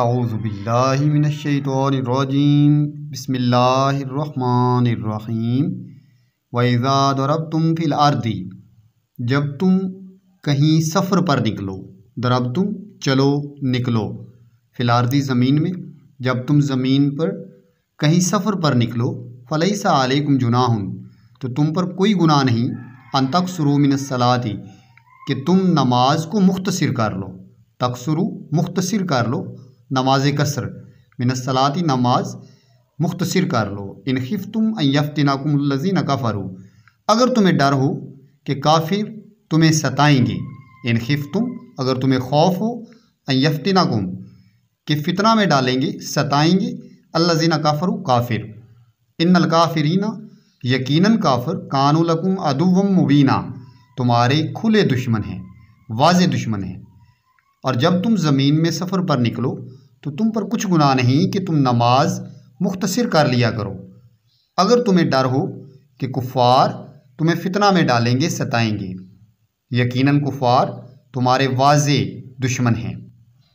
आउज़बिल्लिमिनशतरजीम बसमीम वैज़ा दरब तुम फिल आरदी जब तुम कहीं सफ़र पर निकलो दरब तुम चलो निकलो फिलारदी ज़मीन में जब तुम ज़मीन पर कहीं सफ़र पर निकलो फ़लई सा आलकुम जुनाह तो तुम पर कोई गुनाह नहीं अन तकसरू मिनसलाती कि तुम नमाज को मुख्तसर कर लो तकसरू मुख्तसर कर लो नमाज कसर सलाती नमाज मुख्तर कर लो इन खिफ तुम यफ्तनाकुमलजी नकाफ़ारू अगर तुम्हें डर हो कि काफिर तुम्हें सताएंगे इन खिफ तुम अगर तुम्हें खौफ हो यफ्तनाकुम कि फितना में डालेंगे सताएंगे अल्लाजीना काफ़रू काफिर इन काफिरीना यकीनन काफर कानूलकुम अदुवम मुबीना तुम्हारे खुले दुश्मन हैं वाज दुश्मन हैं और जब तुम ज़मीन में सफ़र पर निकलो तो तुम पर कुछ गुनाह नहीं कि तुम नमाज मुख्तसर कर लिया करो अगर तुम्हें डर हो कि कुफ़ार तुम्हें फितना में डालेंगे सताएंगे यकीनन कुफ़ार तुम्हारे वाज दुश्मन हैं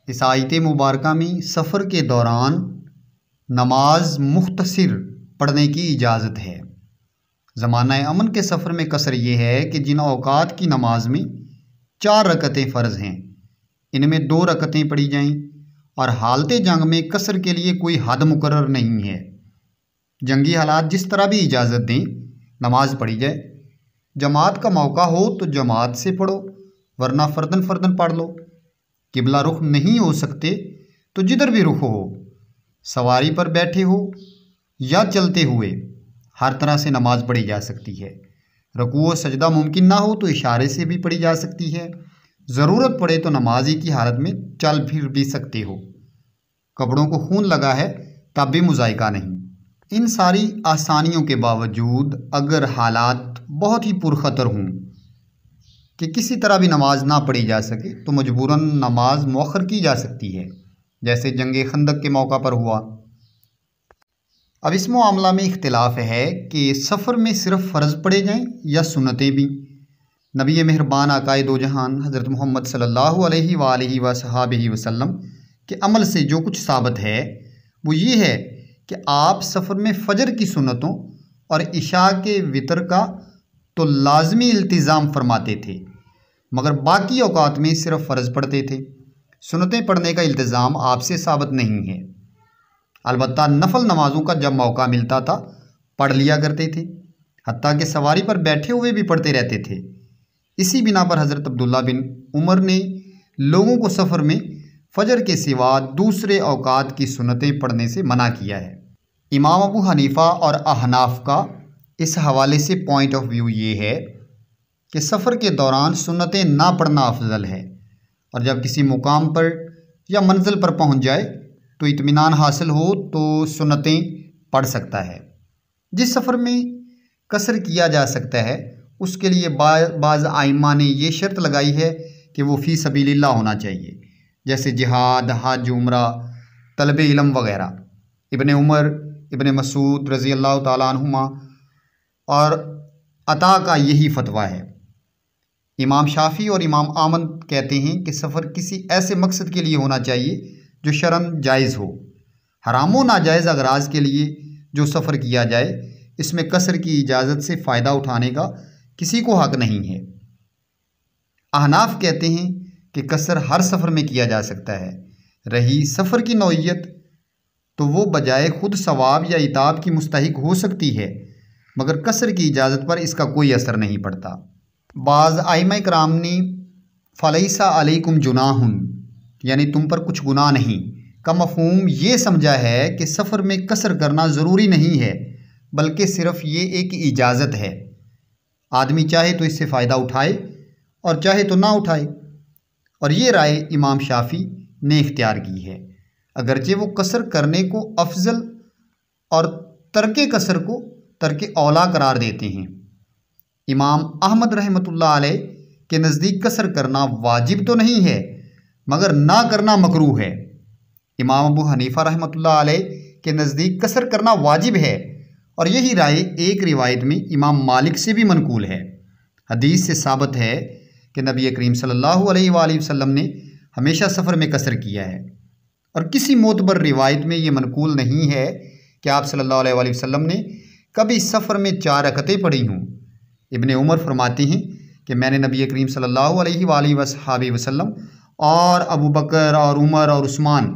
इस आयत मुबारक में सफ़र के दौरान नमाज मुख्तसर पढ़ने की इजाज़त है ज़माना अमन के सफ़र में कसर यह है कि जिन अवकात की नमाज में चार रकतें फ़र्ज़ हैं इनमें दो रकतें पढ़ी जाएं और हालत जंग में कसर के लिए कोई हद मुकर नहीं है जंगी हालात जिस तरह भी इजाज़त दें नमाज पढ़ी जाए जमात का मौका हो तो जमात से पढ़ो वरना फर्दन फर्दन पढ़ लो किबला रुख नहीं हो सकते तो जिधर भी रुख हो सवारी पर बैठे हो या चलते हुए हर तरह से नमाज पढ़ी जा सकती है रकू सजदा मुमकिन ना हो तो इशारे से भी पढ़ी जा सकती है ज़रूरत पड़े तो नमाजी की हालत में चल फिर भी सकते हो कपड़ों को खून लगा है तब भी मुजायका नहीं इन सारी आसानियों के बावजूद अगर हालात बहुत ही पुरखतर हों कि किसी तरह भी नमाज ना पढ़ी जा सके तो मजबूरन नमाज मौखर की जा सकती है जैसे जंग खंदक के मौका पर हुआ अब इस मामला में इख्तलाफ है कि सफ़र में सिर्फ फ़र्ज़ पड़े जाएँ या सुनतें भी नबी मेहरबान आकाए दो जहान हज़रत मोहम्मद सल्ला वसहाब वसलम के अमल से जो कुछ साबित है वो ये है कि आप सफ़र में फ़जर की सुनतों और इशा के वितर का तो लाजमी इल्तज़ाम फरमाते थे मगर बाकी अवकात में सिर्फ फ़र्ज़ पढ़ते थे सुनतें पढ़ने का इल्तज़ाम आपसे साबित नहीं है अलबत् नफल नमाज़ों का जब मौका मिलता था पढ़ लिया करते थे हती के सवारी पर बैठे हुए भी पढ़ते रहते थे इसी बिना पर हज़रत अब्दुल्ला बिन उमर ने लोगों को सफ़र में फ़जर के सिवा दूसरे अवकात की सुनतें पढ़ने से मना किया है इमाम अबू हनीफ़ा और अहनाफ का इस हवाले से पॉइंट ऑफ व्यू ये है कि सफ़र के दौरान सुनतें ना पढ़ना अफजल है और जब किसी मुकाम पर या मंजिल पर पहुंच जाए तो इत्मीनान हासिल हो तो सुनतें पढ़ सकता है जिस सफ़र में कसर किया जा सकता है उसके लिए बाज़ आइमा ने यह शर्त लगाई है कि वो फ़ी सभी होना चाहिए जैसे जिहाद हज उम्र तलब इलम वगैरह इबन उमर इबन मसूद रज़ी अल्लाह तुमा और अता का यही फतवा है इमाम शाफी और इमाम आमन कहते हैं कि सफ़र किसी ऐसे मकसद के लिए होना चाहिए जो शर्म जायज़ हो हरामो नाजायज़ अगराज के लिए जो सफ़र किया जाए इसमें कसर की इजाज़त से फ़ायदा उठाने का किसी को हक नहीं है अहनाफ कहते हैं कि कसर हर सफ़र में किया जा सकता है रही सफ़र की नौीयत तो वो बजाय खुद सवाब या इताब की मुस्तक हो सकती है मगर कसर की इजाज़त पर इसका कोई असर नहीं पड़ता बाज़ आयम कराम ने फ़लैसा अलैकुम जुनाहन यानी तुम पर कुछ गुनाह नहीं का मफहम ये समझा है कि सफ़र में कसर करना ज़रूरी नहीं है बल्कि सिर्फ़ ये एक इजाज़त है आदमी चाहे तो इससे फ़ायदा उठाए और चाहे तो ना उठाए और ये राय इमाम शाफी ने इख्तियार की है अगरचे वो कसर करने को अफजल और तरके कसर को तरक औला करार देते हैं इमाम अहमद रहमतुल्लाह अलैह के नज़दीक कसर करना वाजिब तो नहीं है मगर ना करना मकरू है इमाम अबू हनीफ़ा रहमतुल्लाह अलैह के नज़दीक कसर करना वाजिब है और यही राय एक रिवायत में इमाम मालिक से भी मनकूल है हदीस से साबित है कि नबी करीम सल्लल्लाहु अलैहि वसल्लम ने हमेशा सफ़र में कसर किया है और किसी मोतबर रिवायत में ये मनकूल नहीं है कि आप सल्लल्लाहु अलैहि वसल्लम ने कभी सफ़र में चार रकतें पढ़ी हूँ इबन उमर फरमाते हैं कि मैंने नबी करीम सल्लल्लाहु अलैहि वसहाबी वसल्लम और अबू बकर और उमर और उस्मान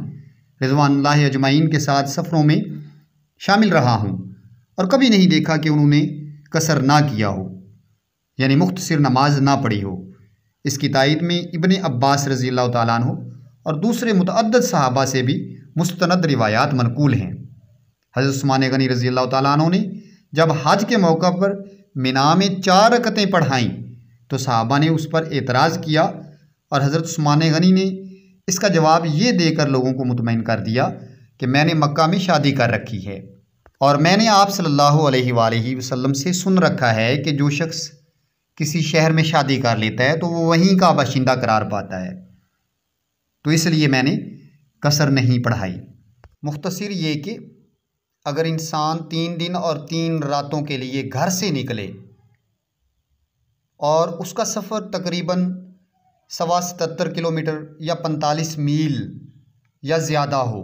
रिजवान अजमाइन के साथ सफ़रों में शामिल रहा हूँ और कभी नहीं देखा कि उन्होंने कसर ना किया हो यानी मुख्तसर नमाज ना पढ़ी हो इसकी तायद में इबन अब्बास रजील तन हो और दूसरे मतद सहाबा से भी मुस्तंद रिवायात मनकूल हैं हज़रतमान गनी रज़ी अल्लाह तु ने जब हज के मौका पर मिना में चार रकतें पढ़ाईं तो साहबा ने उस पर एतराज़ किया और हज़रत स्मान गनी ने इसका जवाब ये देकर लोगों को मुतमिन कर दिया कि मैंने मक्का में शादी कर रखी है और मैंने आप सल्लल्लाहु अलैहि वसल्लम से सुन रखा है कि जो शख्स किसी शहर में शादी कर लेता है तो वो वहीं का बाशिंदा करार पाता है तो इसलिए मैंने कसर नहीं पढ़ाई मुख्तसर ये कि अगर इंसान तीन दिन और तीन रातों के लिए घर से निकले और उसका सफ़र तकरीबन सवा सतर किलोमीटर या पैंतालीस मील या ज़्यादा हो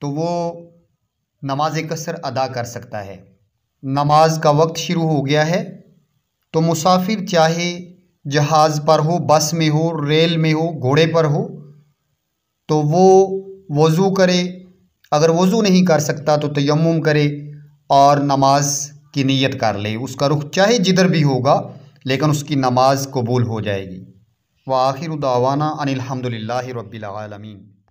तो वो नमाज कसर अदा कर सकता है नमाज का वक्त शुरू हो गया है तो मुसाफिर चाहे जहाज़ पर हो बस में हो रेल में हो घोड़े पर हो तो वो वज़ू करे अगर वज़ू नहीं कर सकता तो तयम करे और नमाज की नीयत कर ले उसका रुख चाहे जिधर भी होगा लेकिन उसकी नमाज कबूल हो जाएगी व आखिर उदावाना अनिलहमदिल्ला रबीआलमीन